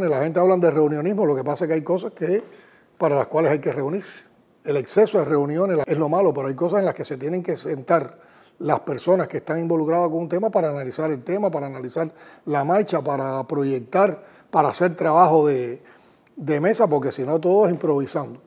La gente habla de reunionismo, lo que pasa es que hay cosas que, para las cuales hay que reunirse. El exceso de reuniones es lo malo, pero hay cosas en las que se tienen que sentar las personas que están involucradas con un tema para analizar el tema, para analizar la marcha, para proyectar, para hacer trabajo de, de mesa, porque si no todo es improvisando.